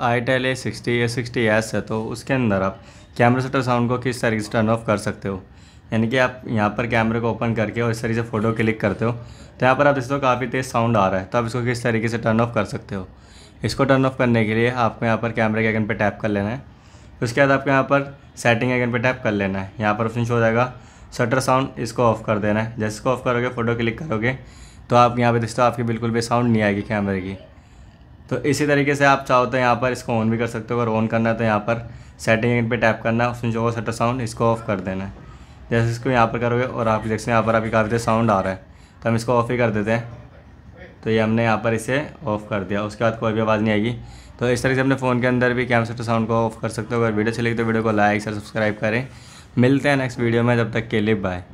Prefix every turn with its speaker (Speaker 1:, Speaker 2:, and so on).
Speaker 1: I itel A sixty A sixty S है तो उसके अंदर आप कैमरा शटर साउंड को किस तरीके से टर्न ऑफ कर सकते हो यानी कि आप यहाँ पर कैमरे को ओपन करके और इस तरीके से फ़ोटो क्लिक करते हो तो यहाँ पर आप इसको काफ़ी तेज़ साउंड आ रहा है तो आप इसको किस तरीके से टर्न ऑफ कर सकते हो इसको टर्न ऑफ करने के लिए आपको यहाँ पर कैमरे के आइकन पर टैप कर लेना है उसके बाद आपको यहाँ पर सेटिंग आइकन पर टैप कर लेना है यहाँ पर ऑप्शन शो हो जाएगा शटर साउंड इसको ऑफ़ कर देना है जैसे इसको ऑफ करोगे फ़ोटो क्लिक करोगे तो आप यहाँ पर हो आपकी बिल्कुल भी साउंड नहीं आएगी कैमरे की तो इसी तरीके से आप चाहो तो यहाँ पर इसको ऑन भी कर सकते हो अगर ऑन करना है तो यहाँ पर सेटिंग पे टैप करना है उसमें जो सटर साउंड इसको ऑफ कर देना है जैसे इसको यहाँ पर करोगे और आप देख सकते हैं यहाँ पर अभी काफ़ी देर साउंड आ रहा है तो हम इसको ऑफ ही कर देते हैं तो ये हमने यहाँ पर इसे ऑफ़ कर दिया उसके बाद कोई भी आवाज़ नहीं आएगी तो इस तरह से अपने फ़ोन के अंदर भी कैम सेटर साउंड को ऑफ कर सकते हो अगर वीडियो चलेगी तो वीडियो को लाइक और सब्सक्राइब करें मिलते हैं नेक्स्ट वीडियो में जब तक के लिए बाय